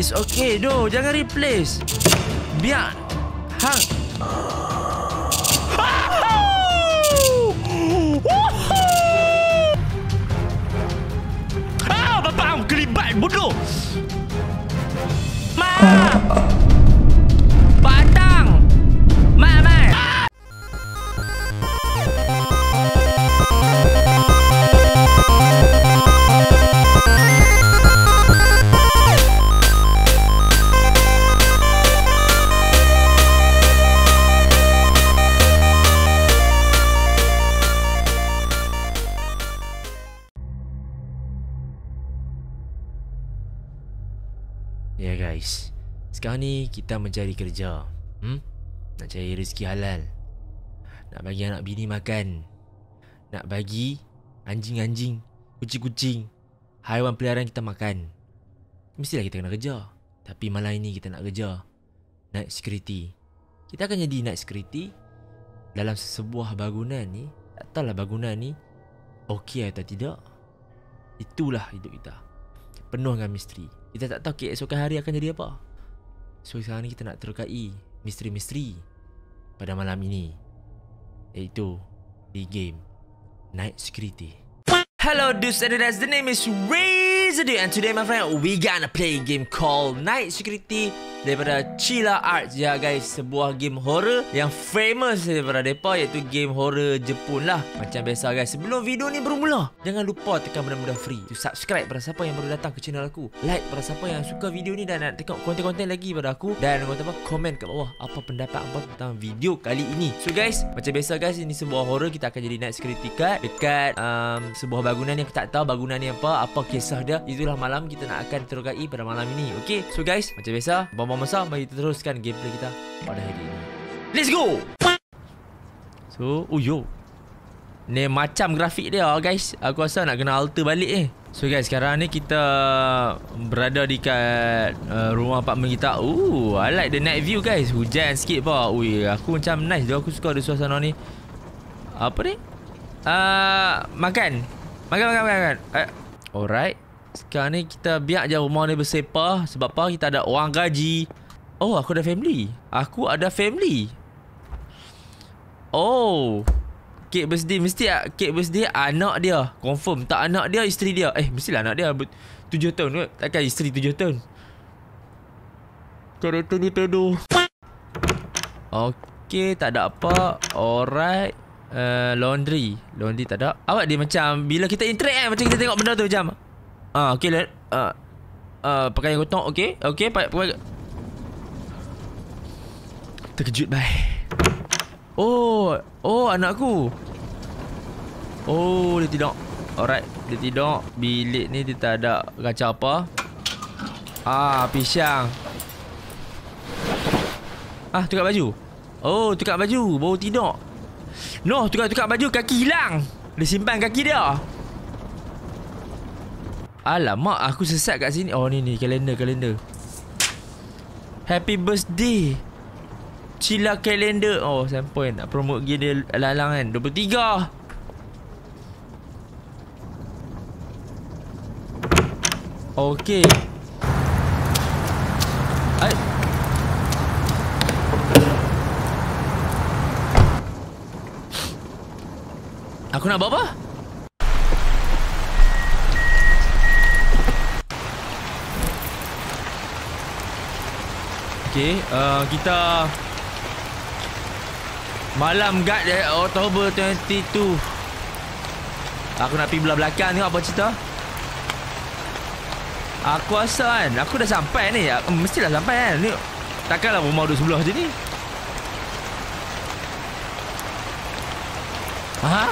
It's okay, do. Jangan replace. Biar. Hang. Ah, bodoh. Ma! Batang! Ma, ma! ni kita mencari kerja hmm? Nak cari rezeki halal Nak bagi anak bini makan Nak bagi anjing-anjing Kucing-kucing Haiwan peliharaan kita makan Mestilah kita kena kerja Tapi malam ini kita nak kerja Night security Kita akan jadi night security Dalam sebuah bangunan ni Tak tahulah bangunan ni Okey atau tidak Itulah hidup kita Penuh dengan misteri Kita tak tahu keesokan hari akan jadi apa So sekarang ni kita nak terkai misteri-misteri pada malam ini iaitu di game Night Security. Hello dudes and dudes, the name is Razor and today my friend we gonna play a game called Night Security daripada Chilla Arts ya guys sebuah game horror yang famous daripada mereka iaitu game horror Jepun lah macam biasa guys sebelum video ni bermula jangan lupa tekan benda-benda free to subscribe pada siapa yang baru datang ke channel aku like pada siapa yang suka video ni dan nak tengok konten-konten lagi pada aku dan jangan apa komen kat bawah apa pendapat apa tentang video kali ini so guys macam biasa guys ini sebuah horror kita akan jadi night security card dekat um, sebuah bangunan yang aku tak tahu bangunan ni apa apa kisah dia itulah malam kita nak akan terogai pada malam ini Okay, so guys macam biasa buang masa Mari kita teruskan gameplay kita pada hari ini Let's go So, oh yo Ni macam grafik dia guys Aku rasa nak kena alter balik eh So guys, sekarang ni kita Berada dekat uh, rumah apartmen kita Oh, I like the night view guys Hujan sikit pa Ui, aku macam nice dia Aku suka ada suasana ni Apa ni? Uh, makan Makan, makan, makan, makan uh, Alright sekarang ni kita biar je rumah ni bersepah Sebab apa kita ada orang gaji Oh aku ada family Aku ada family Oh Kek birthday mesti Kek birthday anak dia Confirm tak anak dia isteri dia Eh mestilah anak dia 7 tahun kot Takkan isteri 7 tahun Kau Karakter ni teduh Okay tak ada apa Alright Uh, laundry Laundry tak ada Awak dia macam Bila kita interact kan Macam kita tengok benda tu macam Ah, uh, okay, ah uh, uh, pakai yang gotong, okay, okay, pakai pakai. Terkejut, bye. Oh, oh anakku. Oh, dia tidur. Alright, dia tidur. Bilik ni dia tak ada kaca apa. Ah, pisang. Ah, tukar baju. Oh, tukar baju. Baru tidur. Noh, tukar-tukar baju. Kaki hilang. Dia simpan kaki dia. Alamak aku sesat kat sini Oh ni ni kalender kalender Happy birthday Cila kalender Oh sampai nak promote game dia lalang kan 23 Okay Ay. Aku nak buat apa? Okay uh, Kita Malam guard eh, October 22 Aku nak pergi belah belakang Tengok apa cerita Aku rasa kan Aku dah sampai ni eh, Mesti dah sampai kan ni, Takkanlah rumah duduk sebelah je ni Haa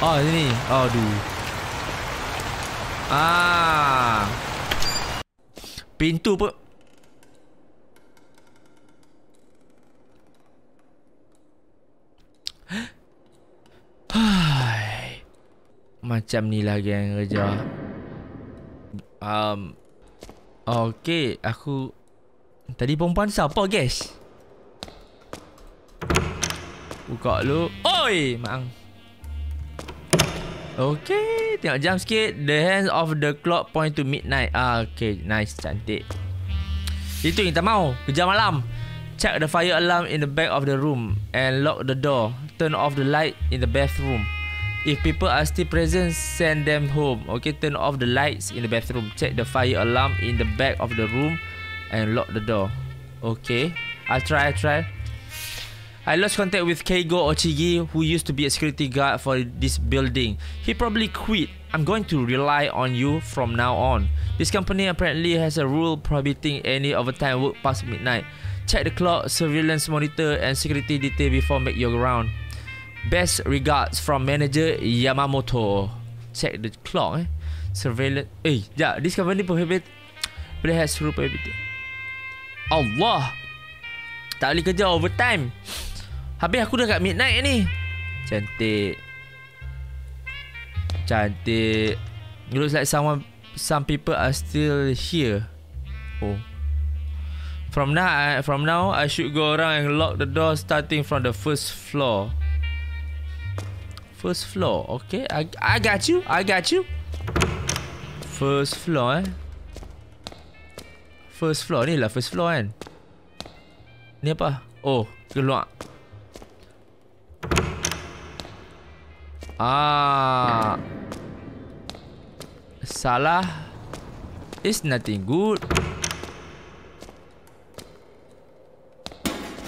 Oh sini Oh aduh Ah, Pintu pun Macam ni lah geng kerja Um Okay Aku Tadi perempuan siapa guys Buka lu Oi Maang Okay Tengok jam sikit The hands of the clock point to midnight ah, Okay nice cantik Itu yang tak mau Kerja malam Check the fire alarm in the back of the room And lock the door Turn off the light in the bathroom If people are still present, send them home. Okay, turn off the lights in the bathroom. Check the fire alarm in the back of the room and lock the door. Okay, I'll try, I'll try. I lost contact with Keigo Ochigi, who used to be a security guard for this building. He probably quit. I'm going to rely on you from now on. This company apparently has a rule prohibiting any overtime work past midnight. Check the clock, surveillance monitor, and security detail before make your round. Best regards from manager Yamamoto. Check the clock eh. Surveillance. Eh, jap. Ya, this company prohibit. Boleh has rule prohibit. Allah. Tak boleh kerja overtime. Habis aku dah kat midnight ni. Cantik. Cantik. It looks like someone some people are still here. Oh. From now from now I should go around and lock the door starting from the first floor. First floor, okay. I, I got you, I got you. First floor, eh. First floor, ni lah first floor, kan. Ni apa? Oh, keluar. Ah. Salah. It's nothing good.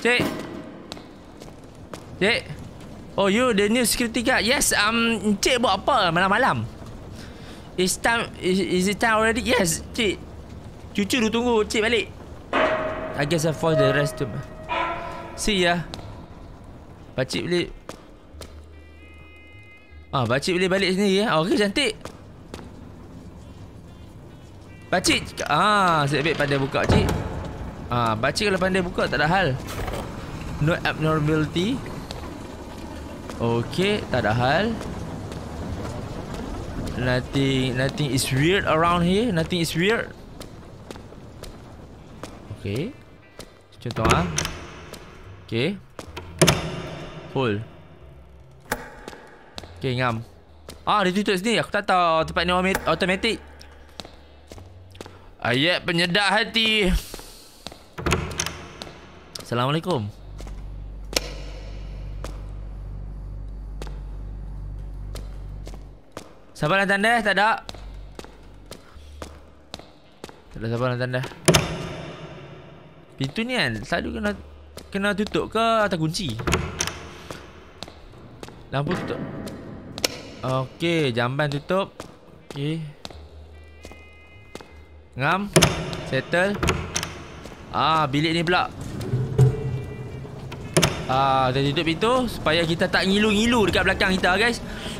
Cik. Cik. Oh you the new security guard. Yes, um cik buat apa malam-malam? It's time is, is it time already? Yes, cik. Cucu dulu tunggu cik balik. I guess I for the rest to See ya. Pakcik balik. Ah, pakcik boleh balik sini ya. Ah, okey cantik. Pakcik, ah, saya baik pandai buka, cik. Ah, pakcik kalau pandai buka tak ada hal. No abnormality. Okay, tak ada hal. Nothing, nothing is weird around here. Nothing is weird. Okay. Contoh ah. Okay. Hold. Okay, ngam. Ah, dia tutup sini. Aku tak tahu tempat ni automatic. Ayat penyedak hati. Assalamualaikum. Siapa nak tanda? Tak ada. Tak ada siapa nak tanda. Pintu ni kan selalu kena kena tutup ke atau kunci? Lampu tutup. Okey, jamban tutup. Okey. Ngam. Settle. Ah, bilik ni pula. Ah, kita tutup pintu supaya kita tak ngilu-ngilu dekat belakang kita, guys.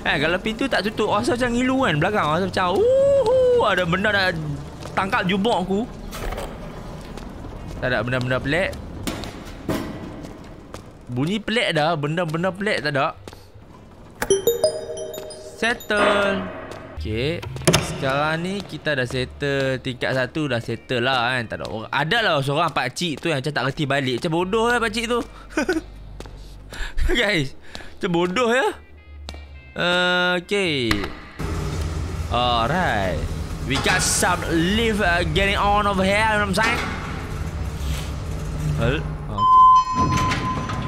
Eh, kalau pintu tak tutup, rasa macam ngilu kan belakang. Rasa macam, uhuh, ada benda nak tangkap jubok aku. Tak ada benda-benda pelik. Bunyi pelik dah. Benda-benda pelik tak ada. Settle. Okay. Sekarang ni kita dah settle. Tingkat satu dah settle lah kan. Tak ada orang. Adalah seorang pakcik tu yang macam tak reti balik. Macam bodoh lah pakcik tu. Guys. Macam bodoh ya. Okay. Alright. We got some leaf uh, getting on over here. You know what I'm saying?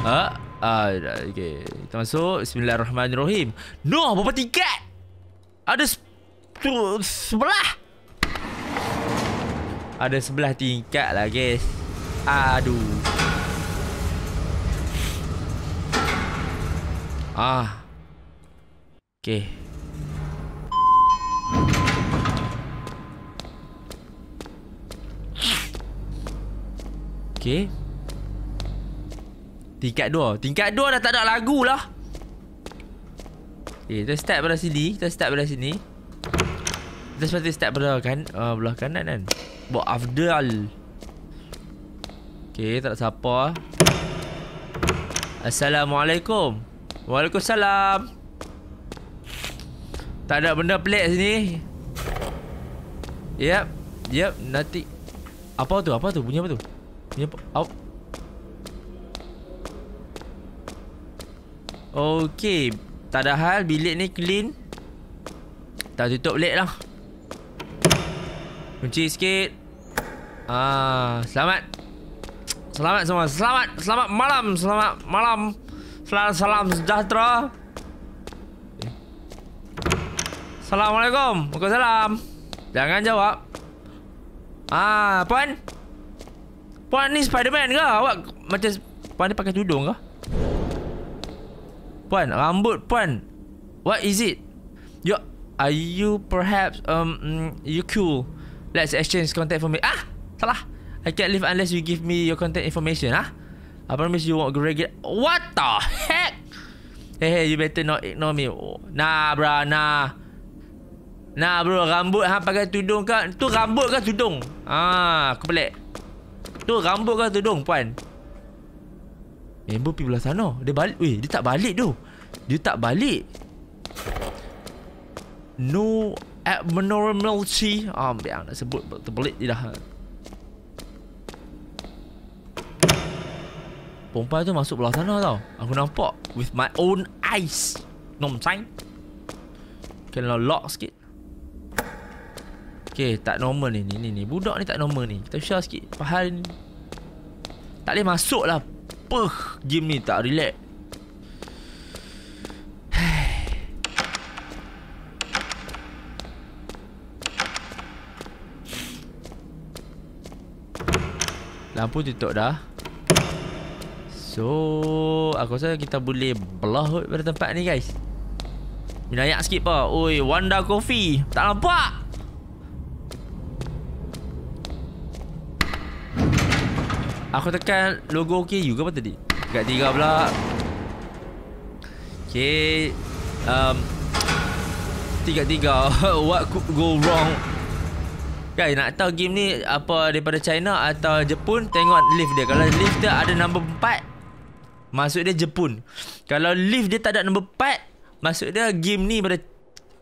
Huh? Uh, okay. Kita masuk. Bismillahirrahmanirrahim. No, berapa tiket? Ada sebelah. Ada sebelah tingkat lah, guys. Aduh. Ah. Okay. Okay. Tingkat dua. Tingkat dua dah tak ada lagu lah. Okay, kita start pada sini. Kita start pada sini. Kita sepatutnya start pada kan, uh, belah kanan kan. Buat afdal. Okay, tak ada siapa. Assalamualaikum. Waalaikumsalam. Waalaikumsalam. Tak ada benda pelik sini. Yep. Yep, nanti. Apa tu? Apa tu? Bunyi apa tu? Bunyi apa? Oh. Okey. Tak ada hal. Bilik ni clean. Tak tutup pelik lah. Kunci sikit. Ah, selamat. Selamat semua. Selamat. Selamat malam. Selamat malam. Selamat, salam sejahtera. Assalamualaikum. Waalaikumsalam. Jangan jawab. Ah, puan. Puan ni Spiderman ke? Awak macam puan ni pakai tudung ke? Puan, rambut puan. What is it? You are you perhaps um mm, you cool? Let's exchange contact for me. Ah, salah. I can't leave unless you give me your contact information, ah. I promise you won't regret. What the heck? Hey, hey, you better not ignore me. Nah, bruh, nah. Nah bro, rambut ha pakai tudung ke? Tu rambut ke tudung? Ah, aku pelik. Tu rambut ke tudung puan? Member eh, pergi belah sana. Dia balik. Weh, dia tak balik tu. Dia tak balik. No abnormality. Ah, dia biar nak sebut terbelit je dah. Pompa tu masuk belah sana tau. Aku nampak with my own eyes. Nom sign. Kena lock sikit. Okay, tak normal ni, ni, ni, ni. Budak ni tak normal ni. Kita share sikit. Pahal ni. Tak boleh masuk lah. Puh, game ni tak relax. Lampu tutup dah. So, aku rasa kita boleh belah pada tempat ni guys. Minayak sikit pa. Oi, Wanda Coffee. Tak nampak. Aku tekan logo OKU ke apa tadi? Dekat tiga pula Okay um, Tiga tiga What could go wrong Guys nak tahu game ni Apa daripada China atau Jepun Tengok lift dia Kalau lift dia ada nombor empat Maksud dia Jepun Kalau lift dia tak ada nombor empat Maksud dia game ni daripada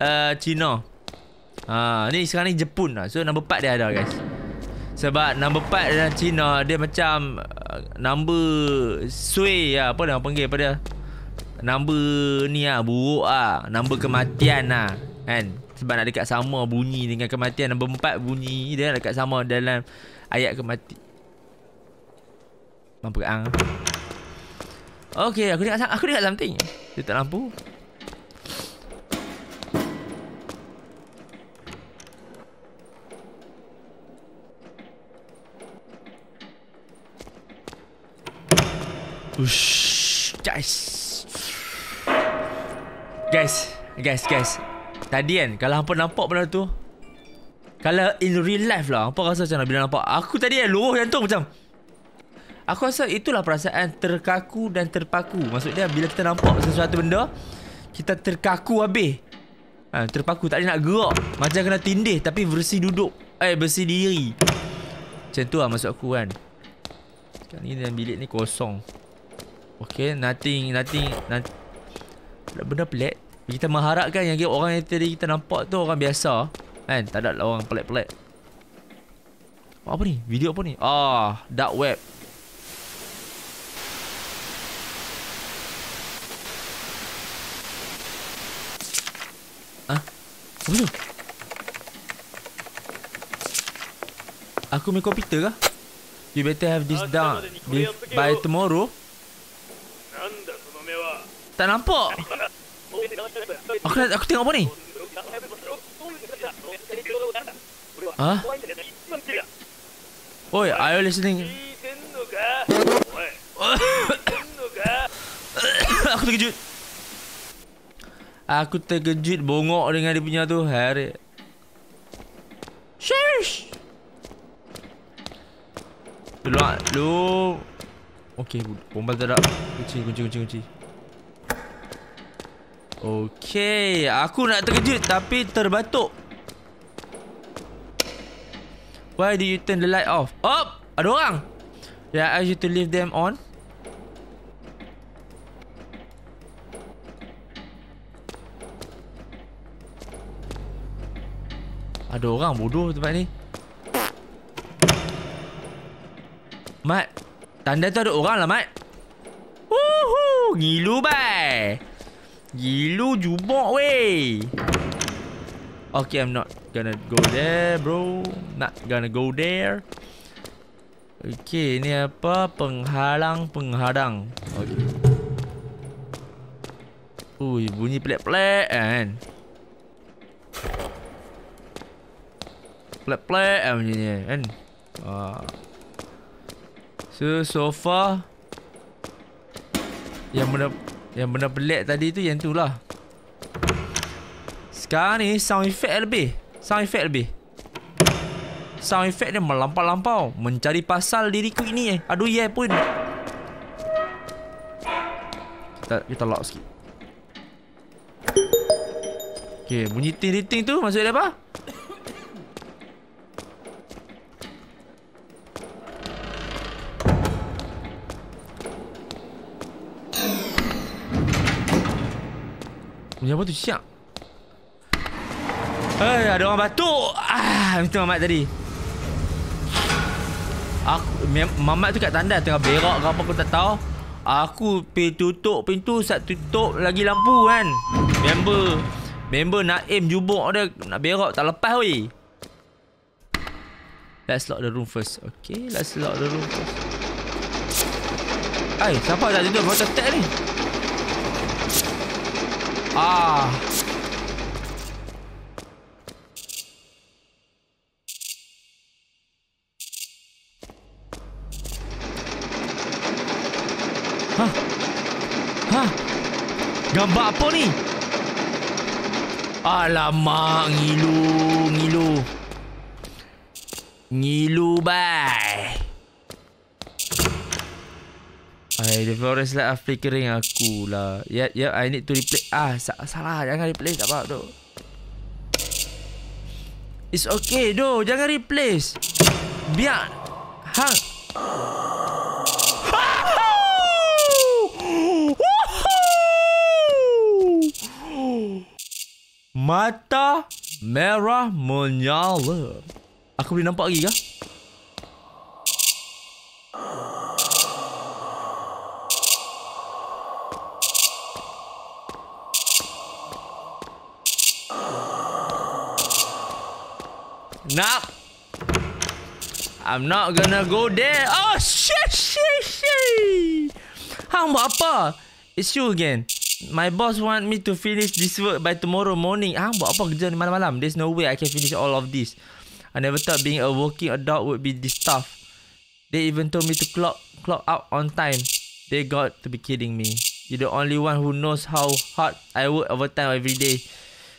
uh, China uh, Ni sekarang ni Jepun lah So nombor empat dia ada guys sebab number 4 dalam Cina dia macam uh, number sui lah. apa nama panggil apa dia? Number ni ah buruk ah, number kematian lah Kan? Sebab nak dekat sama bunyi dengan kematian number 4 bunyi dia nak dekat sama dalam ayat kematian. Mampu ke ang? Ah. Okay, aku dengar, aku dengar something. Dia tak lampu. guys. Guys, guys, guys. Tadi kan kalau hangpa nampak benda tu. Kalau in real life lah, hangpa rasa macam bila nampak. Aku tadi kan luruh jantung macam Aku rasa itulah perasaan terkaku dan terpaku. Maksudnya bila kita nampak sesuatu benda, kita terkaku habis. Ha, terpaku tak nak gerak. Macam kena tindih tapi versi duduk. Eh, versi diri. Macam tu lah maksud aku kan. Sekarang ni dalam bilik ni kosong. Okay, nothing, nothing, nothing. Benda pelik. Kita mengharapkan yang orang yang tadi kita nampak tu orang biasa. Kan? Tak ada lah orang pelik-pelik. Apa ni? Video apa ni? Ah, dark web. Ha? Apa tu? Aku main komputer kah? You better have this ah, down by tomorrow. Tak nampak. Aku aku tengok apa ni? Ha? Oi, are you listening? aku terkejut. Aku terkejut bongok dengan dia punya tu. Hari. Shush! Lu lu. Okey, bomba dah. Kunci kunci kunci kunci. Okey, aku nak terkejut tapi terbatuk. Why do you turn the light off? Oh, ada orang. Yeah, I asked you to leave them on. Ada orang bodoh tempat ni. Mat, tanda tu ada orang lah, Mat. Woohoo, ngilu, bye. Gilu jubok weh. Okay, I'm not gonna go there, bro. Not gonna go there. Okay, ini apa? Penghalang-penghadang. Okay. Ui, bunyi pelik-pelik kan? Pelik-pelik kan bunyi kan? Ah. So, so far... Yang mana... Yang benda pelik tadi tu yang tu lah Sekarang ni sound effect lebih Sound effect lebih Sound effect dia melampau-lampau Mencari pasal diriku ini eh Aduh ye yeah pun Kita, kita lock sikit Okay bunyi ting-ting tu maksudnya apa? Ni apa tu siap Eh ada orang batuk ah, Minta mamat tadi Aku, Mamat tu kat tanda tengah berak ke apa aku tak tahu Aku pergi tutup pintu Sat tutup lagi lampu kan Member Member nak aim jubuk dia Nak berak tak lepas weh Let's lock the room first Okay let's lock the room first ai siapa tak tutup Kau tetap ni Ah. Hah? Hah? Gambar apa ni? Alamak, ngilu, ngilu. Ngilu, bye. Hai, the forest light are flickering akulah. Ya, yeah, yeah, I need to replay. Ah, salah. Jangan replay. Tak apa, doh. It's okay, doh. Jangan replace. Biar. Hang. Mata merah menyala. Aku boleh nampak lagi kah? Nah. I'm not gonna go there. Oh, shit, shit, shit. Hang, buat apa? It's you again. My boss want me to finish this work by tomorrow morning. Hang, buat apa kerja ni malam-malam? There's no way I can finish all of this. I never thought being a working adult would be this tough. They even told me to clock clock out on time. They got to be kidding me. You're the only one who knows how hard I work overtime every day.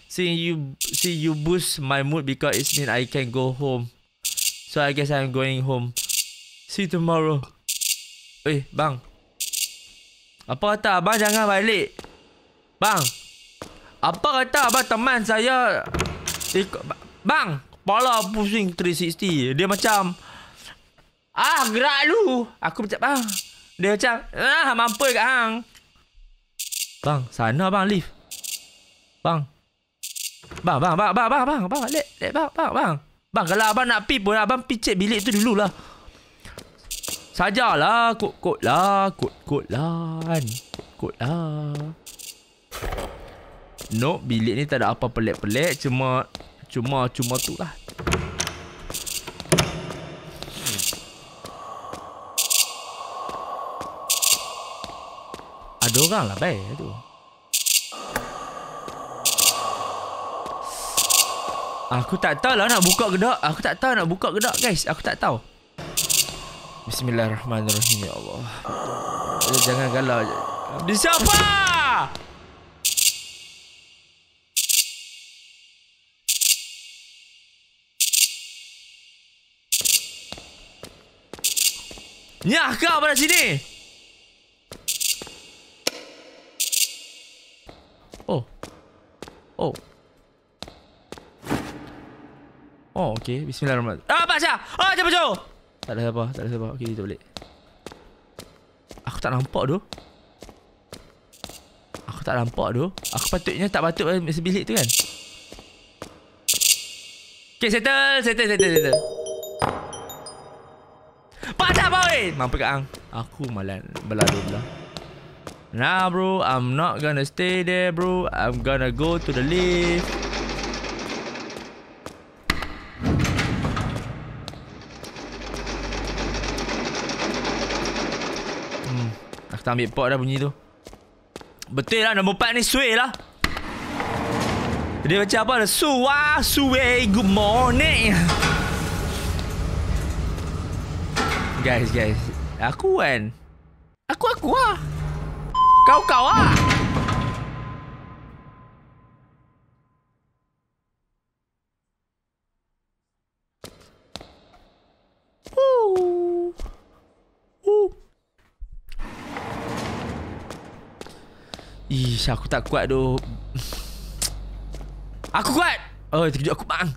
See you see you boost my mood because it mean I can go home. So I guess I'm going home. See you tomorrow. Eh, bang. Apa kata abang jangan balik? Bang. Apa kata abang teman saya ikut bang. Pala pusing 360. Dia macam Ah, gerak lu. Aku macam bang. Ah. Dia macam ah, mampu kat hang. Bang, sana bang lift. Bang. Bang, bang, bang, bang, bang, bang, bang, let, let, bang, bang, bang. Bang, kalau abang nak pi pun, abang pi cek bilik tu dululah. Sajalah, kot, kot lah, kot, kot lah, kan. Kot lah. No, bilik ni tak ada apa pelik-pelik, cuma, cuma, cuma tu lah. Ada orang lah, baik, aduh. Aku tak tahu lah nak buka gedak. Aku tak tahu nak buka gedak, guys. Aku tak tahu. Bismillahirrahmanirrahim, ya Allah. Eh, jangan galau. Di siapa? Nyah kau pada sini. Oh. Oh. Oh, okey. Bismillahirrahmanirrahim. Ah, Pak Syah! Ah, jumpa jauh! Tak ada siapa, tak ada siapa. Okey, kita balik. Aku tak nampak doh. Aku tak nampak doh. Aku patutnya tak patut masa bilik tu kan? Okey, settle! Settle, settle, settle. Pak Syah, Pak Mampu kat Ang. Aku malan. Belah, belah. Nah, bro. I'm not gonna stay there, bro. I'm gonna go to the lift. Tak ambil pot dah bunyi tu Betul lah nombor 4 ni suay lah Dia baca apa lah Suah suay good morning Guys guys Aku kan Aku aku lah Kau kau lah Ish, aku tak kuat doh. Aku kuat. Oh, terkejut aku bang.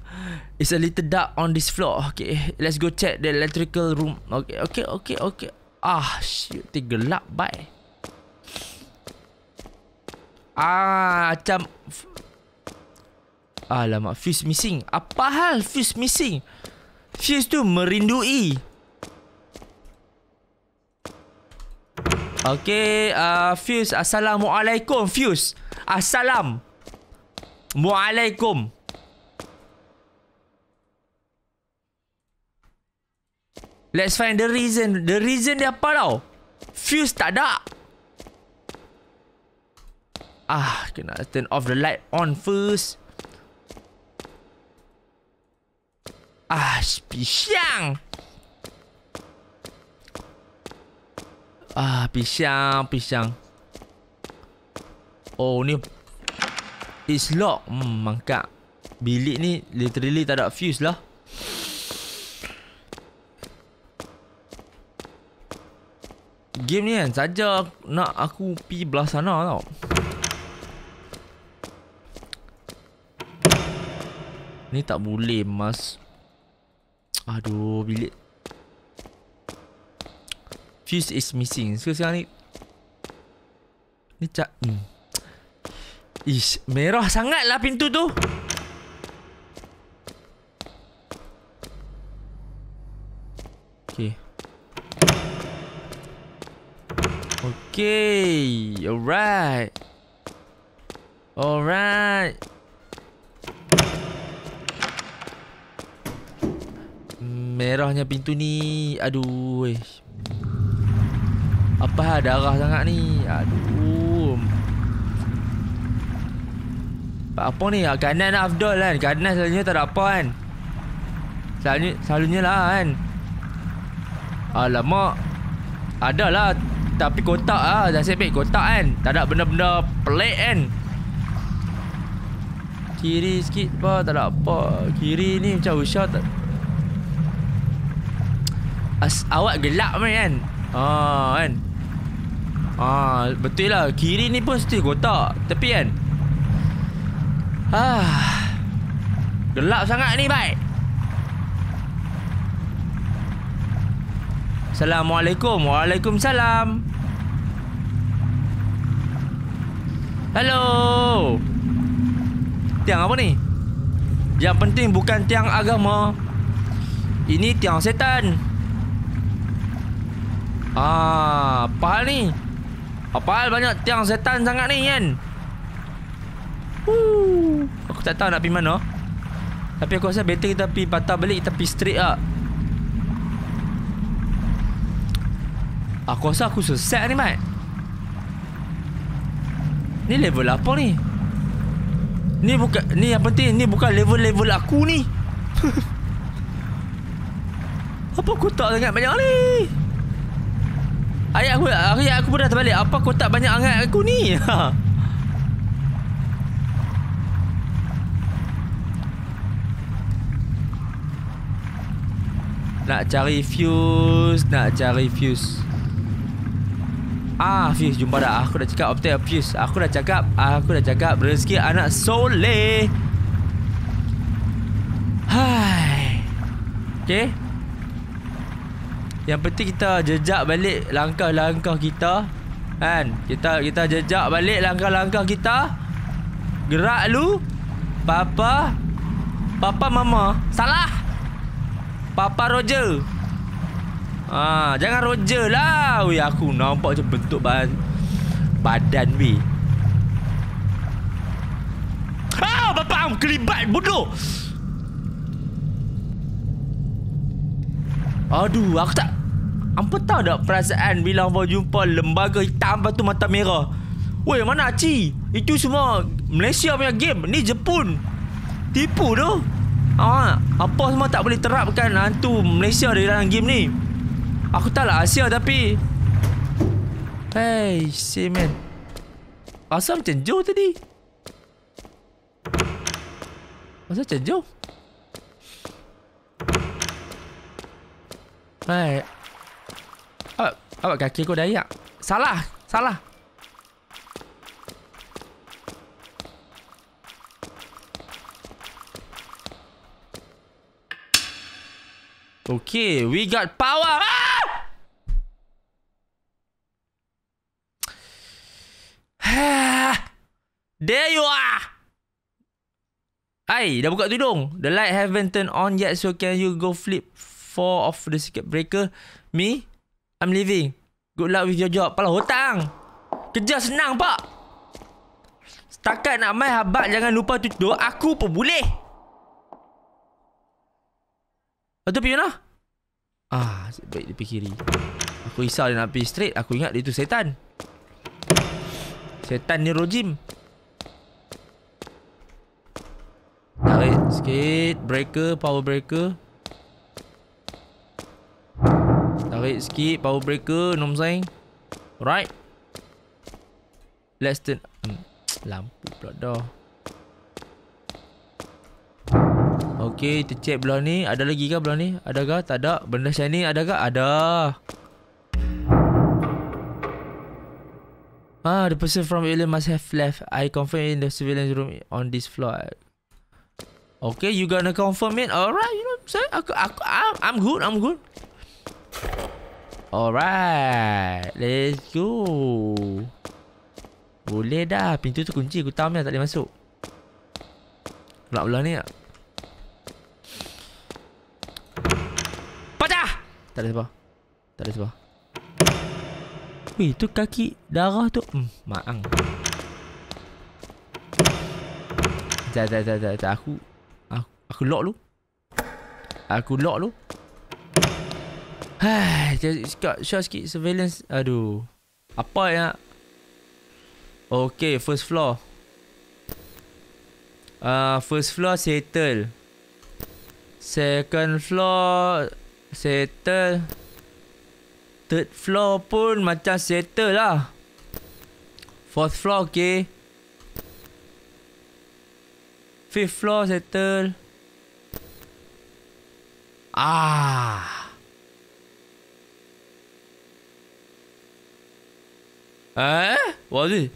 It's a little dark on this floor. Okay, let's go check the electrical room. Okay, okay, okay, okay. Ah, shit, shoot. gelap bye. Ah, macam... Alamak, fuse missing. Apa hal fuse missing? Fuse tu merindui. Okay, uh, Fuse. Assalamualaikum, Fuse. Assalam. Mu'alaikum. Let's find the reason. The reason dia apa tau? Fuse tak ada. Ah, kena turn off the light on first. Ah, spesial. 啊，不香不香。Oh ah, ni It's locked Hmm Bilik ni literally tak fuse lah Game ni kan saja nak aku pi belasana, sana tau tak boleh mas Aduh bilik Cheese is missing. So sekarang ni ni cak. Hmm. Ish, merah lah pintu tu. Okay. Okay. Alright. Alright. Merahnya pintu ni. Aduh. Apa hal darah sangat ni? Aduh. Pak apa ni? Kanan Afdol kan. Kanan selalunya tak ada apa kan. Selalunya, selalunya lah kan. Alamak. lah. Tapi kotak ah, Nasib baik kotak kan. Tak ada benda-benda pelik kan. Kiri sikit apa. Tak ada apa. Kiri ni macam usah tak. As, awak gelap ni kan. Haa ah, kan. Ah betul lah kiri ni pun still kotak. Tapi kan. Ah. Gelap sangat ni, baik. Assalamualaikum. Waalaikumsalam. Hello. Tiang apa ni? Yang penting bukan tiang agama. Ini tiang setan. Ah, apa hal ni? Apal banyak tiang setan sangat ni kan Woo. Aku tak tahu nak pergi mana Tapi aku rasa better kita pergi patah balik Kita pergi straight lah Aku rasa aku sesat ni mat Ni level apa ni Ni bukan Ni yang penting Ni bukan level-level aku ni Apa aku tak sangat banyak ni Ayat aku, ayat aku pun dah terbalik. Apa kau tak banyak angat aku ni? nak cari fuse, nak cari fuse. Ah, fuse jumpa dah. Aku dah cakap obtain fuse. Aku dah cakap, aku dah cakap rezeki anak soleh. Hai. Okay. Yang penting kita jejak balik langkah-langkah kita. Kan? Kita kita jejak balik langkah-langkah kita. Gerak lu. Papa. Papa mama. Salah. Papa Roger. Ah, jangan Roger lah. Wih, aku nampak je bentuk badan. Badan ni. Ah, bapak am kelibat bodoh. Aduh, aku tak... Apa tahu ada perasaan bila Abang jumpa lembaga hitam tu mata merah? Weh, mana Aci? Itu semua Malaysia punya game. Ni Jepun. Tipu tu. Ah, ha, apa semua tak boleh terapkan hantu lah Malaysia di dalam game ni? Aku tak lah Asia tapi... Hey, shit man. Rasa macam Joe tadi. asam macam Joe. Ờ, ờ, kia Oh, đấy kakiku dah iak. Salah, salah. Okay, we got power. Ah! There you are. Hai, dah buka tudung. The light haven't turned on yet so can you go flip four of the circuit breaker. Me, I'm leaving. Good luck with your job. Pala hutang. Kerja senang, pak. Setakat nak main habat, jangan lupa tu do. Aku pun boleh. Lepas tu pergi mana? Ah, baik dia pergi kiri. Aku risau dia nak pergi straight. Aku ingat dia tu setan. Setan ni rojim. Tarik sikit. Breaker, power breaker. Tarik sikit power breaker Nom sign Alright Let's turn hmm. Lampu pula dah Okay kita check belah ni Ada lagi kah belah ni Adakah tak ada Benda ni ada kah Ada Ah, the person from alien must have left. I confirm in the surveillance room on this floor. Okay, you gonna confirm it? Alright, you know what I'm saying? Aku, aku, I'm, I'm good, I'm good. Alright. Let's go. Boleh dah. Pintu tu kunci. Aku tahu ni tak boleh masuk. Kelak belah ni tak? Pecah! Tak ada sebab. Tak ada sebab. Wih, tu kaki darah tu. Hmm, maang. Sekejap, sekejap, sekejap. Aku, aku... Aku lock lu. Aku lock lu. Hai, cakap short sikit surveillance. Aduh. Apa ya? Okay, first floor. Ah, uh, first floor settle. Second floor settle. Third floor pun macam settle lah. Fourth floor okay. Fifth floor settle. Ah. Huh? Ha? Was it?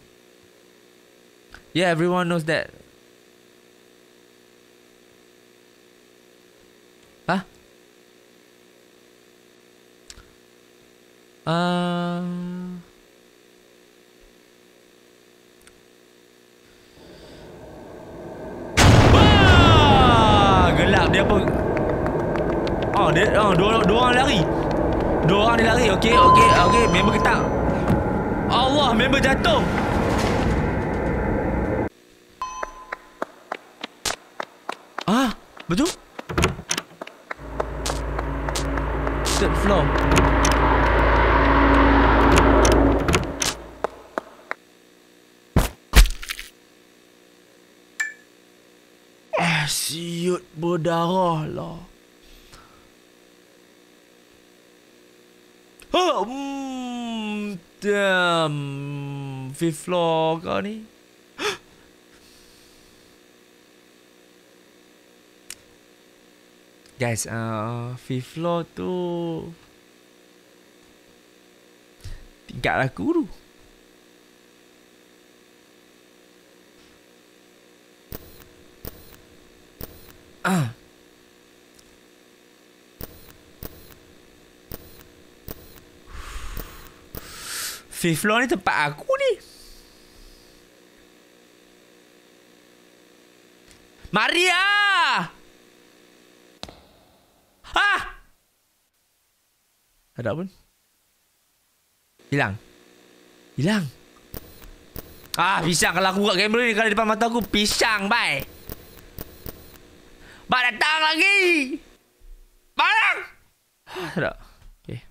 Yeah, everyone knows that. Huh? Uh... gelap dia pun Oh dia oh, dua, dua orang lari Dua orang dia lari Okay okay okay Member ketak Allah member jatuh. Ah, betul? Third floor. Ah, siut berdarah lah. Oh, mm damn fifth floor ke ni? Guys, uh, fifth floor tu tingkatlah guru. Ah. Fifth floor ni tempat aku ni. Maria! Ah! ah! Ada pun. Hilang. Hilang. Ah, pisang kalau aku buka gambler ni kalau depan mata aku pisang, bye. Ba datang lagi. Barang. Ah, tak. Okey.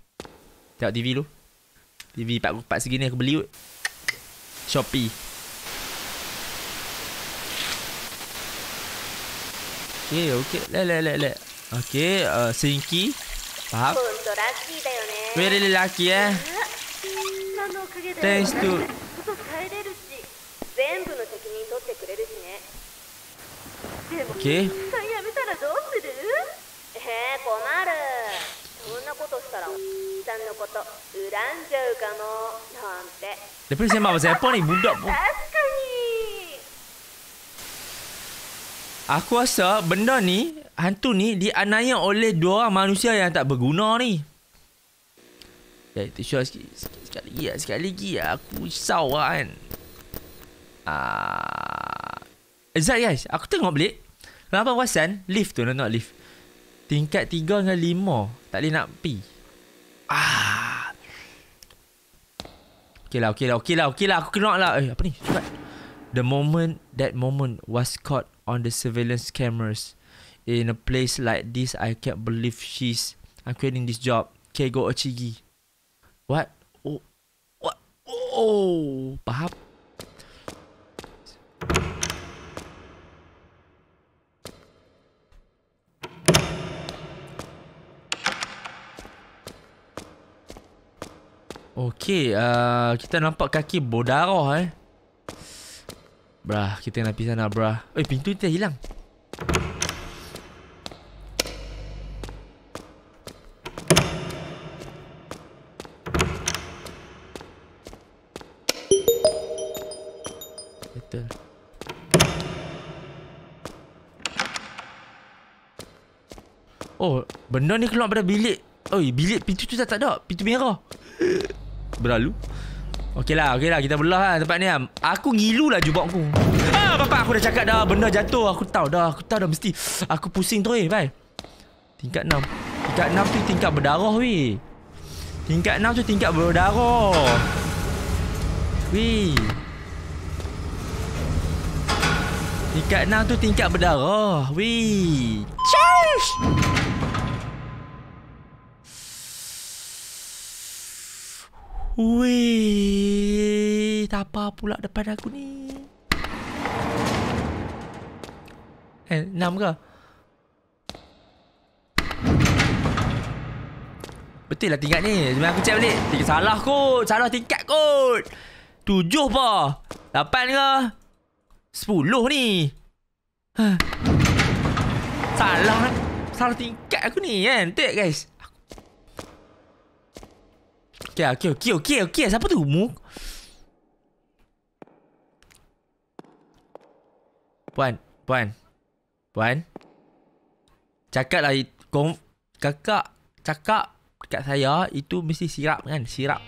Tengok TV dulu. TV 44 segini aku beli kot. Shopee. Okay, okay. Le, le, le, le. Okay, uh, sinki. Faham? We really lucky, eh? Thanks to... Okay. なことしたら、おじさんのこと恨んじゃうかも、なんて。で、プリンセマはやっぱり無駄も。確かに。Aku rasa benda ni, hantu ni dianaya oleh dua manusia yang tak berguna ni. Ya, Sekali, lagi lah, Sekali lagi lah. Aku risau lah kan. ah. guys, aku tengok balik. Lampang kawasan, lift tu nak tengok lift. Tingkat 3 dengan 5 Tak boleh nak pi Ah Okay lah, okay lah, okay lah, okay lah Aku kena lah Eh, apa ni? Cepat The moment That moment Was caught On the surveillance cameras In a place like this I can't believe she's I'm creating this job Kego Ochigi What? Oh What? Oh Faham? Okey, uh, kita nampak kaki bodaroh eh. Brah, kita nak pergi sana brah. Eh, pintu ni dah hilang. Oh, benda ni keluar pada bilik. Oi, bilik pintu tu dah tak ada. Pintu merah berlalu. Okeylah, okeylah kita belah lah tempat ni. Lah. Aku ngilu ngilulah jubah aku. Ah, bapak aku dah cakap dah benda jatuh. Aku tahu dah, aku tahu dah mesti. Aku pusing tu eh, bye. Tingkat 6. Tingkat 6 tu tingkat berdarah weh. Tingkat 6 tu tingkat berdarah. Weh. Tingkat 6 tu tingkat berdarah. Weh. Charge! Weh, tak apa pula depan aku ni. Eh, enam ke? Betul lah tingkat ni. Sebenarnya aku cek balik. Tingkat salah kot. Salah tingkat kot. Tujuh pa. Lapan ke? Sepuluh ni. Huh. Salah. Salah tingkat aku ni kan. Eh? Tengok guys. Okay, okay, okay, okay, okay. Siapa tu? Mu? Puan, puan. Puan. Cakaplah kau kakak cakap dekat saya itu mesti sirap kan? Sirap.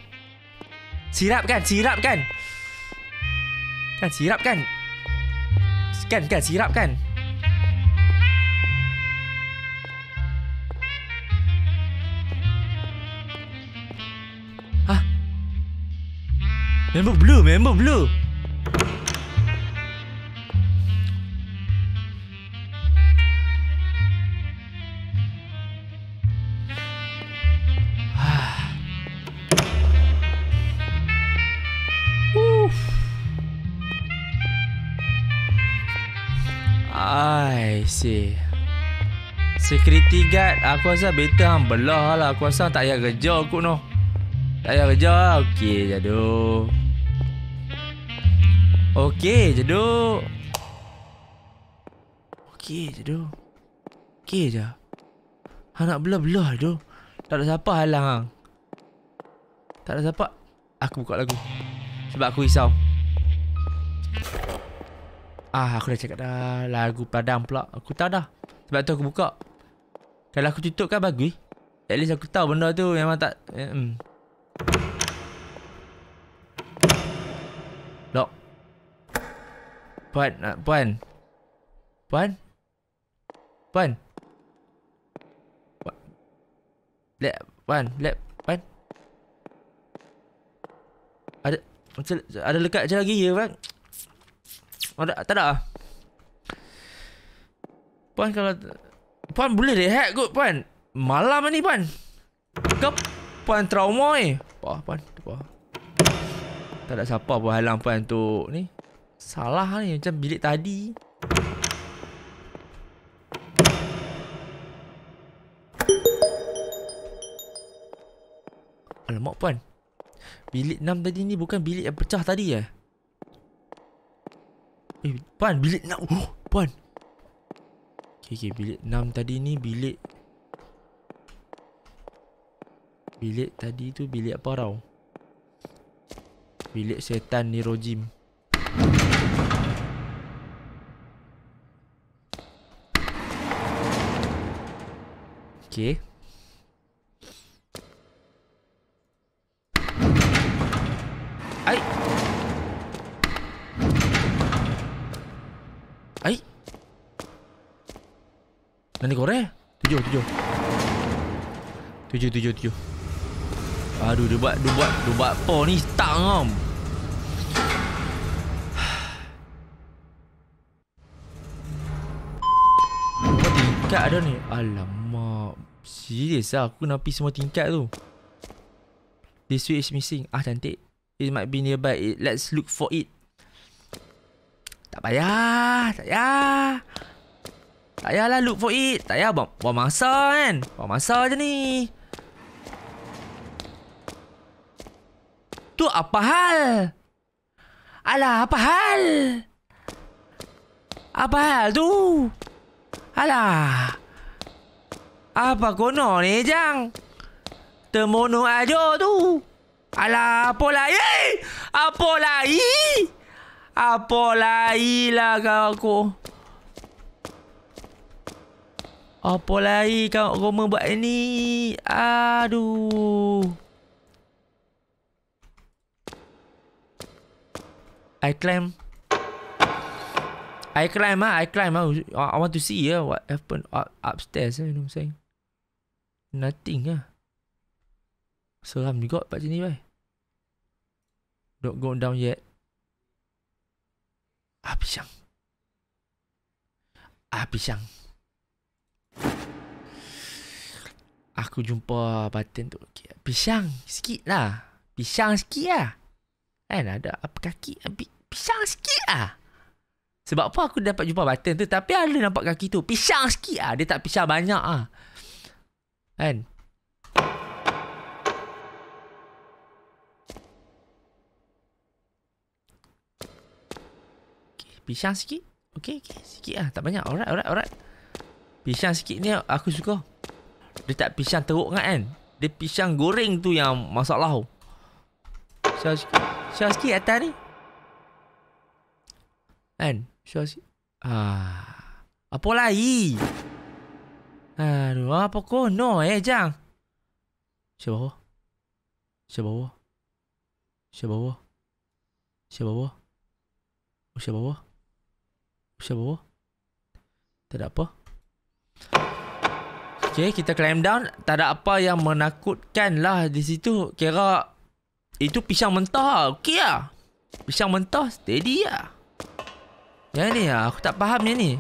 Sirap kan? Sirap kan? Kan sirap kan? Kan kan? Sirap, kan? Member blue, member blue. I see. Security guard, aku rasa beta hang belah lah. Aku rasa tak payah kerja aku no, Tak payah kerja lah. Okey, jaduh. Okey, jadu. Okey, jadu. Okey je. Ha nak belah-belah tu. Tak ada siapa halang hang. Tak ada siapa. Aku buka lagu. Sebab aku risau. Ah, aku dah cakap dah lagu padang pula. Aku tahu dah. Sebab tu aku buka. Kalau aku tutup kan bagus. At least aku tahu benda tu memang tak... Eh, mm, Puan, uh, Puan. Puan? Puan. Lep, Puan, lep, Puan. Ada, macam, ada lekat je lagi ya, Puan. Oh, ada, tak ada ah. Puan kalau, Puan boleh rehat kot, Puan. Malam ni, Puan. Kau, Puan trauma Eh. Puan, Puan. Tak ada siapa pun halang Puan tu, ni. Salah lah ni macam bilik tadi Alamak puan Bilik 6 tadi ni bukan bilik yang pecah tadi ya? Eh puan bilik 6 oh, Puan okay, okay bilik 6 tadi ni bilik Bilik tadi tu bilik apa tau Bilik setan ni rojim Okay. Ai. Ai. Nanti korek. Eh? Tujuh, tujuh. Tujuh, tujuh, tujuh. Aduh, dia buat, dia buat, dia buat apa ni? Stuck ngam. Kat ada ni. Alamak. Serius lah aku napi semua tingkat tu This way is missing Ah cantik It might be nearby it, Let's look for it Tak payah Tak payah Tak payah lah look for it Tak payah buang, buang masa kan Buang masa je ni Tu apa hal Alah apa hal Apa hal tu Alah apa kono ni, Jang? Temono aja tu. Alah, apa lah? Yeay! Apa lah? Apa lah? kau ko. Apa lah? Kau ko buat ini. Aduh. I climb. I climb ah, I climb ah. I want to see ah what happen upstairs, you know what I'm saying? Nothing lah. Seram juga tempat sini, bye. Don't go down yet. Api siang. Api siang. Aku jumpa button tu. Okay. Pisang sikit lah. Pisang sikit lah. Kan ada apa kaki. Pisang sikit lah. Sebab apa aku dapat jumpa button tu. Tapi ada nampak kaki tu. Pisang sikit lah. Dia tak pisang banyak lah. Kan? Okay, pisang sikit. Okay, okay. Sikit lah. Tak banyak. Alright, alright, alright. Pisang sikit ni aku suka. Dia tak pisang teruk kan kan? Dia pisang goreng tu yang masalah tu. Syah sikit. Syah sikit atas ni. Kan? Syah sikit. Ah. Apa lagi? Apa lagi? Aduh, apa kau? No, eh, Jang. Siap bawah. Oh, Siap bawah. Oh, Siap bawah. Siap bawah. Siap bawah. Siap bawah. Tak ada apa. Okay, kita climb down. Tak ada apa yang menakutkan lah di situ. Kira itu pisang mentah lah. Okay lah. Pisang mentah steady lah. Yang ni lah, aku tak faham yang ni.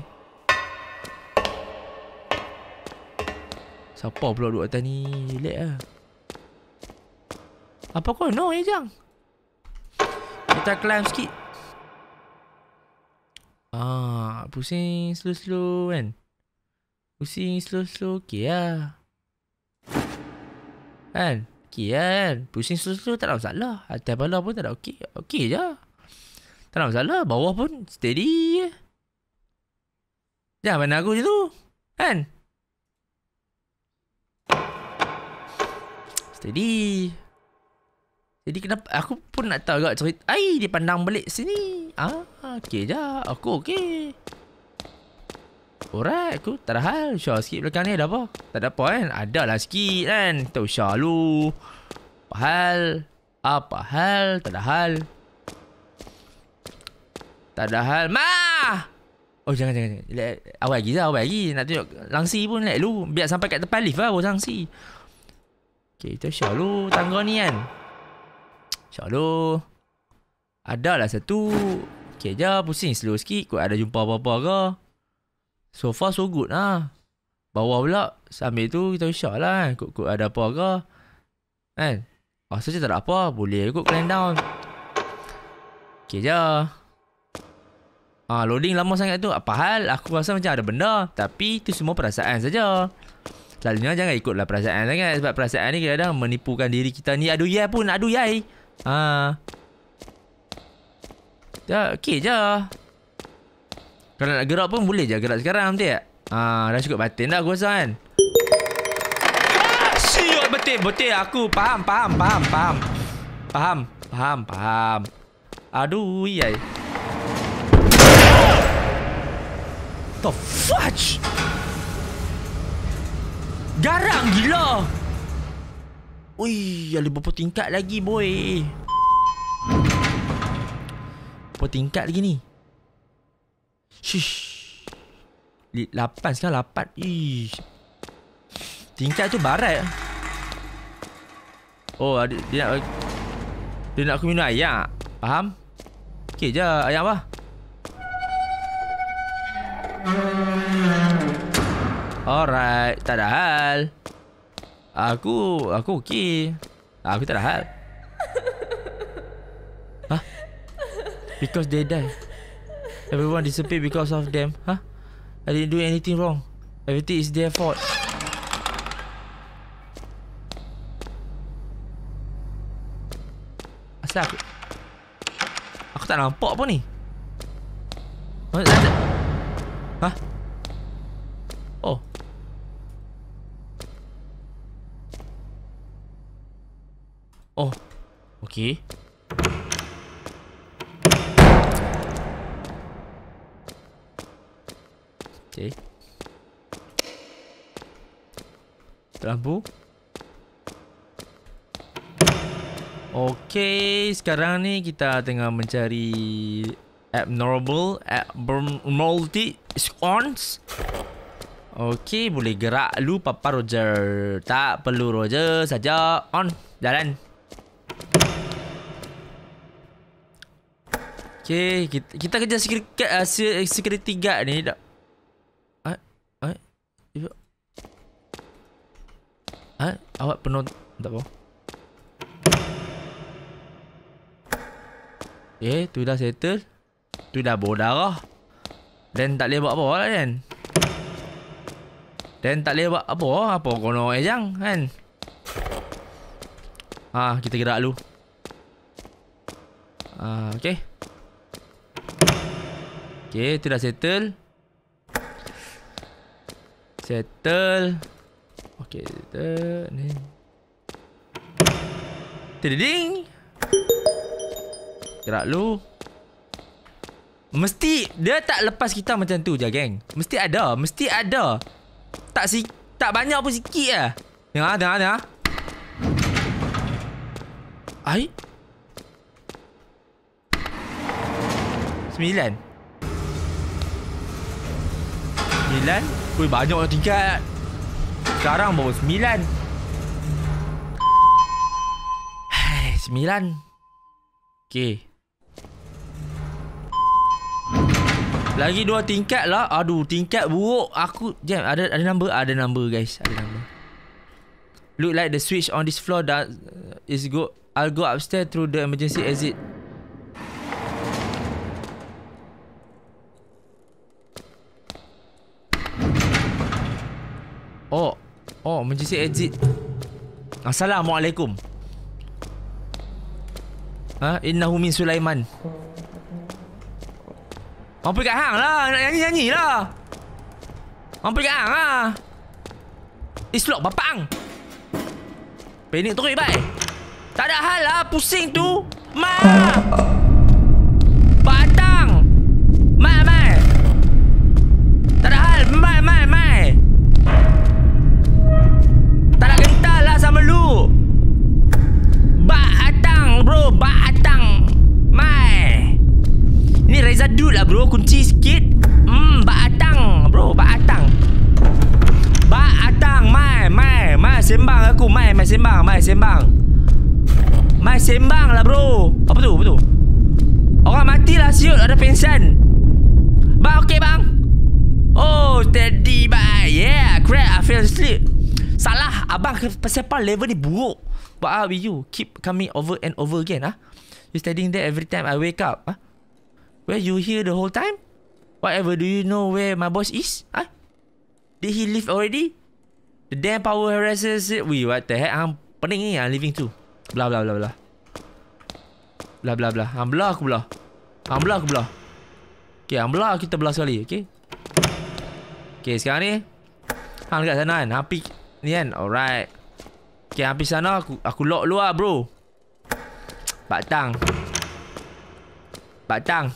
Siapa pula duduk atas ni? Relax lah. Apa kau? No, eh, Jang. Kita climb sikit. Ah, pusing slow-slow kan? Pusing slow-slow, okey lah. Kan? Okey lah kan? Pusing slow-slow tak ada masalah. Atas bala pun tak ada okey. Okey je. Tak ada masalah. Bawah pun steady Jangan pandang aku je tu. Kan? Steady. Jadi kenapa aku pun nak tahu juga cerita. Ai dia pandang balik sini. Ah, okey je. Aku okey. Alright, aku tak ada hal. Syah sikit belakang ni ada apa? Tak ada apa kan? Ada lah sikit kan? Tahu Syah lu. Apa hal? Apa hal? Tak ada hal. Tak ada hal. Ma! Oh, jangan, jangan. jangan. Awal lagi lah, awal lagi. Nak tunjuk langsi pun let lu. Biar sampai kat tepi lift lah, bos langsi. Okay, kita shalu tangga ni kan. Shalu. Ada lah satu. Okay, je pusing slow sikit. Kau ada jumpa apa-apa ke. So far so good lah. Ha. Bawah pula. Sambil tu kita shalu lah kan. Kau ada apa ke. Kan. Rasa je tak ada apa. Boleh kau climb down. Okay, je. Ah, loading lama sangat tu. Apa ah, hal? Aku rasa macam ada benda. Tapi tu semua perasaan saja. Selalunya jangan ikutlah perasaan sangat sebab perasaan ni kadang menipukan diri kita ni. Aduh ya pun, aduh yai. Ha. Dah ya, okey je. Kalau nak gerak pun boleh je gerak sekarang nanti tak? Ha, dah cukup batin dah aku rasa kan. Siap betul betul aku faham faham faham faham. Faham, faham, faham. Aduh yai. The fudge! Garang gila. Ui, ada berapa tingkat lagi, boy? Berapa tingkat lagi ni? Shish. Lapan sekarang, lapan. Ih. Tingkat tu barat. Oh, ada, dia nak... Dia nak aku minum ayak. Faham? Okey je, ayak apa? Alright, tak ada hal. Aku, aku okey. Ah, aku tak ada hal. Ha? Because they die. Everyone disappear because of them. Ha? Huh? I didn't do anything wrong. Everything is their fault. Asal aku... Aku tak nampak pun ni. Ha? Okay. Okay. Lampu. Okay, sekarang ni kita tengah mencari abnormal abnormal scones. Okay, boleh gerak lu Papa Roger. Tak perlu Roger saja on jalan. Okay, kita, kita kerja security, uh, eh, security guard ni tak? Ha? Ha? Ha? Awak penuh tak apa? Okay, eh, tu dah settle. Tu dah bodarah. Dan tak boleh buat apa lah kan? Dan tak boleh buat apa? Apa kono ejang kan? Ha, kita gerak dulu. Ah, okay. Okay, tu dah settle. Settle. Okay, settle. Ni. Trading. Gerak lu. Mesti dia tak lepas kita macam tu je, geng. Mesti ada. Mesti ada. Tak si tak banyak pun sikit lah. Tengah, tengah, tengah. Ai? Sembilan. sembilan Ui banyak orang tingkat Sekarang baru sembilan Hai sembilan Okay Lagi dua tingkat lah Aduh tingkat buruk Aku Jam ada ada number Ada number guys Ada number Look like the switch on this floor that is go I'll go upstairs through the emergency exit Oh. Oh, emergency exit. Assalamualaikum. Ha, innahu min Sulaiman. Mampu kat hang lah, nak nyanyi-nyanyi lah. Mampu kat hang lah. Islok bapang. Panik terik baik. Tak ada hal lah, pusing tu. Ma! is dude lah bro Kunci sikit Hmm Bak atang Bro bak atang Bak atang Mai Mai Mai sembang aku Mai Mai sembang Mai sembang Mai sembang lah bro Apa tu Apa tu Orang matilah siut Ada pensan Bak okey bang Oh Teddy bang Yeah Crap I feel asleep. Salah Abang siapa level ni buruk What are we you Keep coming over and over again ah. Huh? You standing there every time I wake up ah. Huh? Where you here the whole time? Whatever, do you know where my boss is? Huh? Did he leave already? The damn power harasses it. We what the heck? I'm pening ni. I'm leaving too. Blah, blah, blah, blah. Blah, blah, blah. I'm blah aku blah. I'm blah aku blah. Okay, I'm blah kita blah sekali. Okay. Okay, sekarang ni. Hang dekat sana kan? Hampir. Ni kan? Alright. Okay, hampir sana. Aku aku lock luar, bro. Batang. Batang. Batang.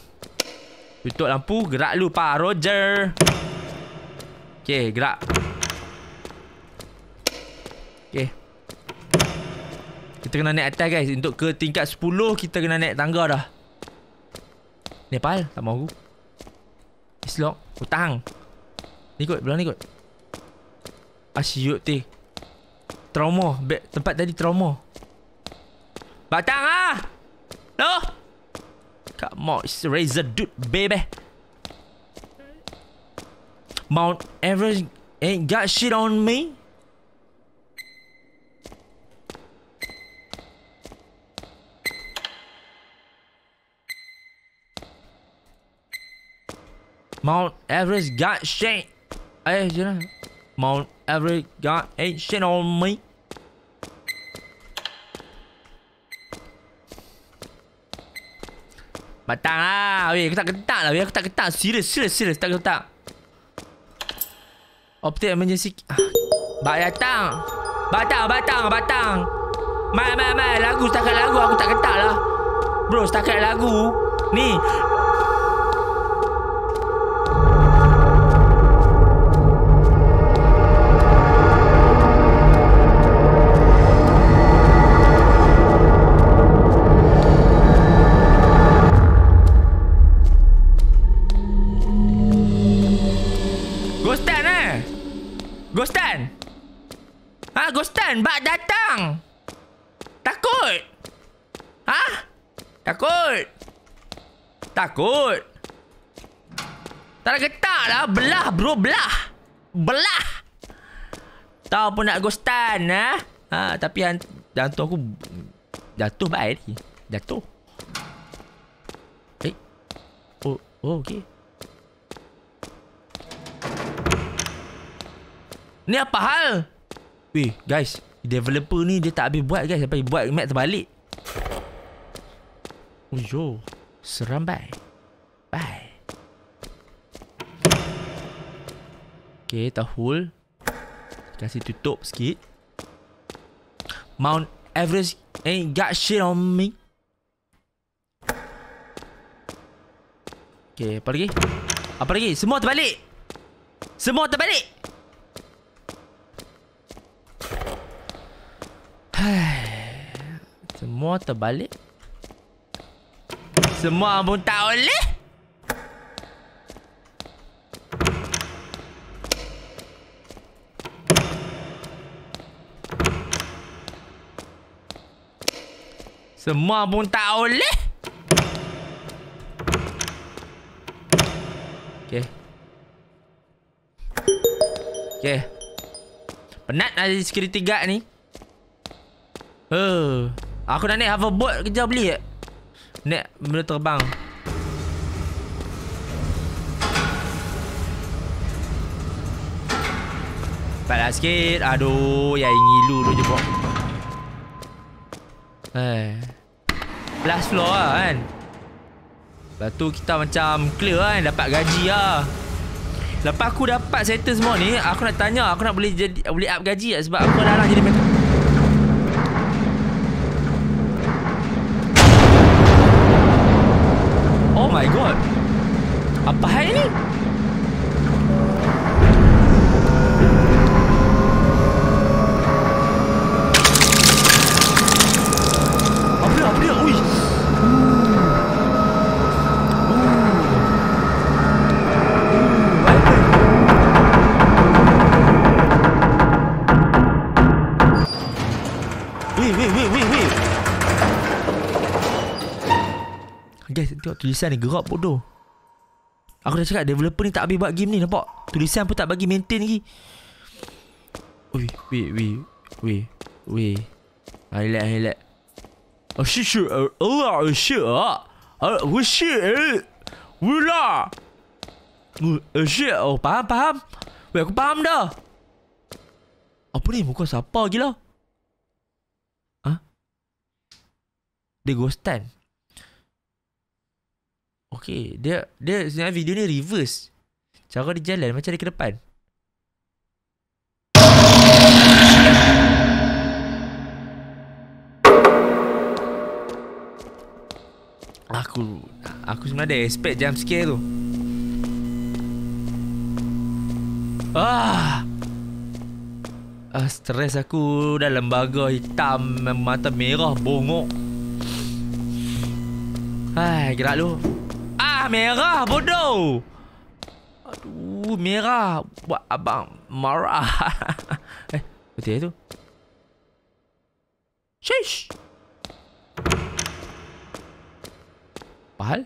Tutup lampu Gerak lu pak Roger Okay gerak Okay Kita kena naik atas guys Untuk ke tingkat 10 Kita kena naik tangga dah Nepal Tak mahu aku It's lock Hutang Ni kot Belum ni kot Asyuk ti Trauma Tempat tadi trauma Batang ah Loh no? Come on, it's Razor Dude, baby. Mount Everest ain't got shit on me. Mount Everest got shit. Hey, know, Mount Everest got ain't shit on me. Matang lah Weh aku tak ketak lah Weh aku tak ketak Serius serius serius Tak ketak Optik emergency ah. Batang Batang batang batang Mai mai mai Lagu setakat lagu Aku tak ketak lah Bro setakat lagu Ni Kau pun nak gustan, ha? Ha, tapi jantung aku jatuh baik ni. Jatuh. Eh. Oh, oh okey. Ni apa hal? Wih, guys. Developer ni dia tak habis buat guys. Sampai buat map terbalik. Oh, yo. Seram, bye. Bye. Okay, tahul. Kasi tutup sikit Mount Everest ain't got shit on me Okay, apa lagi? Apa lagi? Semua terbalik! Semua terbalik! Semua terbalik? Semua pun tak boleh! Semua pun tak boleh. Okay. Okay. Penat lah ada security guard ni. Uh, aku nak naik hoverboard kejap beli ke? Naik benda terbang. Cepatlah sikit. Aduh, yang ngilu tu je buat. Hei. Eh. Last floor lah kan. Lepas tu kita macam clear lah, kan dapat gaji lah. Lepas aku dapat settle semua ni, aku nak tanya aku nak boleh jadi boleh up gaji tak sebab aku dah lah jadi mentor. tulisan ni gerak bodoh. Aku dah cakap developer ni tak habis buat game ni nampak. Tulisan pun tak bagi maintain lagi. Ui, ui, ui, ui, ui. Relax, relax. Oh, shit, shit. Oh, Allah, oh, shit. Ah. Oh, oh, shit. Eh. Wula. Oh, oh, shit. Oh, faham, faham. Weh, aku faham dah. Apa ni? Muka siapa gila? Ha? Dia ghostan. Ha? Okay Dia Dia sebenarnya video ni reverse Cara dia jalan Macam dia ke depan Aku Aku sebenarnya ada expect jump scare tu Ah, ah Stres aku Dalam lembaga hitam Mata merah Bongok Hai, gerak lu merah bodoh. Aduh, merah buat abang marah. eh, betul tu. Shish. Pahal?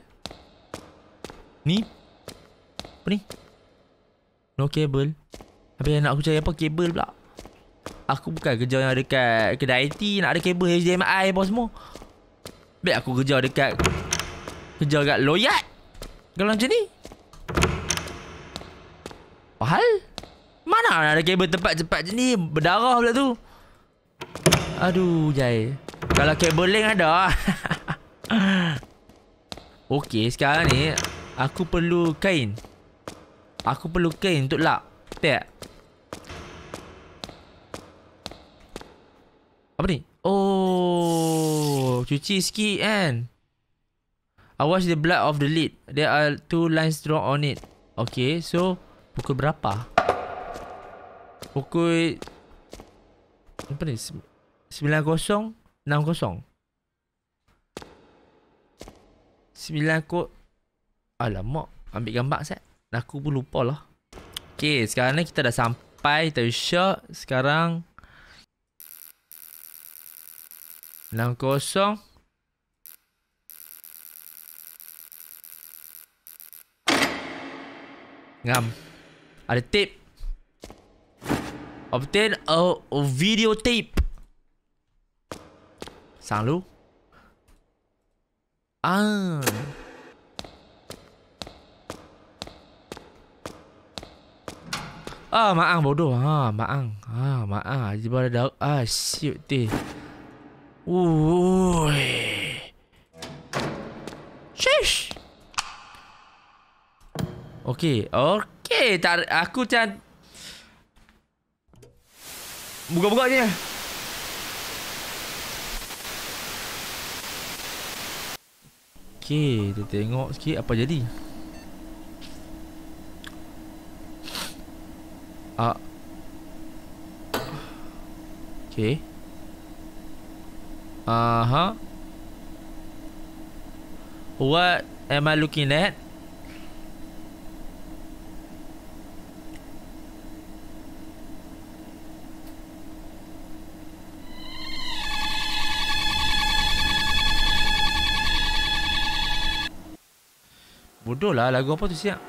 Ni? Apa ni? No cable. Habis nak aku cari apa? Cable pula. Aku bukan kerja yang dekat kedai IT. Nak ada cable HDMI apa semua. Baik aku kerja dekat... Kerja dekat loyat. Kalau macam ni Pahal Mana ada kabel tempat cepat macam ni Berdarah pula tu Aduh jai Kalau kabel link ada Okay, sekarang ni Aku perlu kain Aku perlu kain untuk lock Tak Apa ni Oh Cuci sikit kan eh? I watch the blood of the lid. There are two lines drawn on it. Okay, so pukul berapa? Pukul apa ni? Sembilan kosong, enam kosong. Sembilan ko. Alamak, ambil gambar set. Aku pun lupa lah. Okay, sekarang ni kita dah sampai. Kita shot. Sekarang. Enam kosong. Ngam. Ada tape. Obtain a, a video tape. Sang lu. Ah. Ah, maang bodoh. Ha, ah, maang. Ha, ah, maang. Jiba ada dark. Ah, shit. Ui. Ah, Okey. Okey. Tar aku macam Buka-buka je. Okey, kita tengok sikit apa jadi. Ah. Okey. Aha. Uh -huh. What am I looking at? bodoh lah lagu apa tu siap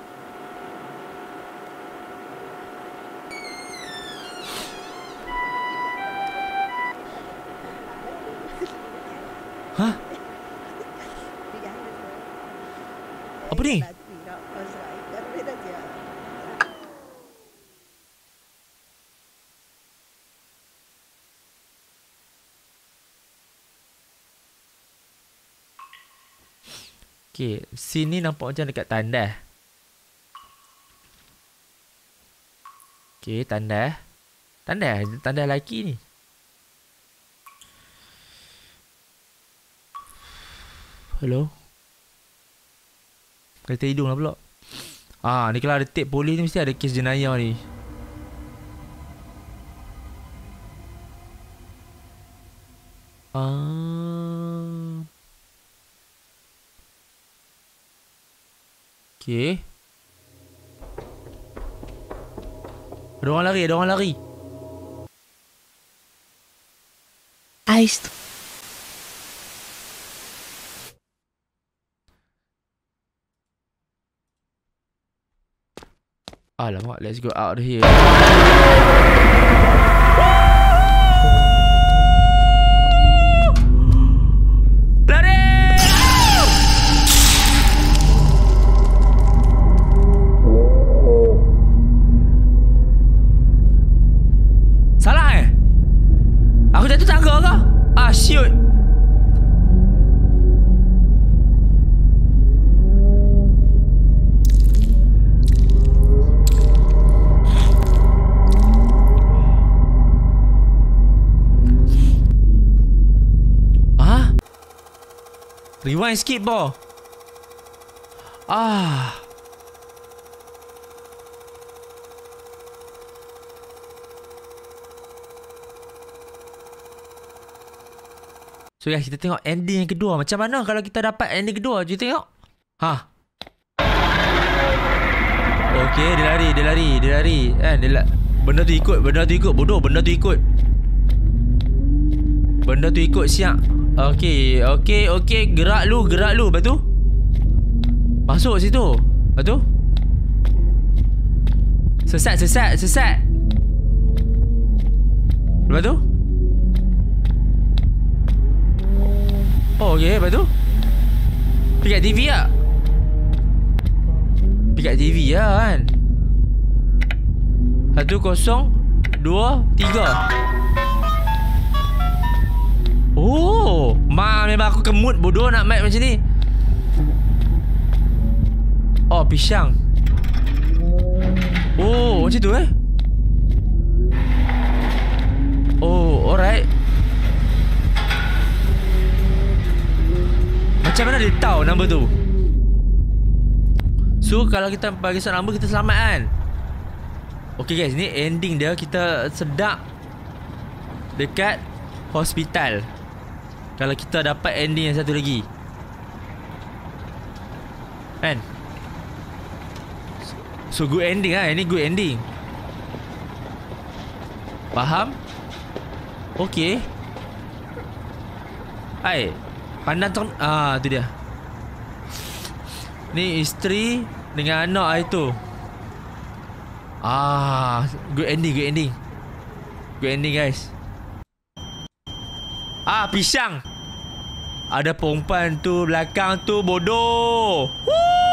Okay, scene nampak macam dekat tandas. Okay, tandas. Tandas, tandas lelaki ni. Hello? Kereta hidung lah pulak. Ah, ni kalau ada tip polis ni mesti ada kes jenayah ni. Ah. Okey. Ada orang lari, ada orang lari. Ais. Alamak, let's go out of here. Buat sikit Ah. So guys, kita tengok ending yang kedua. Macam mana kalau kita dapat ending kedua? kita tengok. Ha. Okay, dia lari, dia lari, dia lari. Eh, dia la Benda tu ikut, benda tu ikut. Bodoh, benda tu ikut. Benda tu ikut siap. Okey, okey, okey, gerak lu, gerak lu. Lepas tu? Masuk situ. Lepas tu? Sesat, sesat, sesat. Lepas tu? Oh, okey, lepas tu? Pikat TV ya, Pikat TV ya, lah, kan? Satu, kosong, dua, Tiga. Ma memang aku kemut bodoh nak map macam ni Oh pisang Oh macam tu eh Oh alright Macam mana dia tahu nombor tu So kalau kita bagi soal nombor kita selamat kan Okay guys ni ending dia kita sedap Dekat Hospital kalau kita dapat ending yang satu lagi Kan So good ending lah Ini good ending Faham Okay Hai Pandang tu Ah tu dia Ni isteri Dengan anak lah itu Ah Good ending Good ending Good ending guys Ah, pisang. Ada perempuan tu belakang tu bodoh. Woo!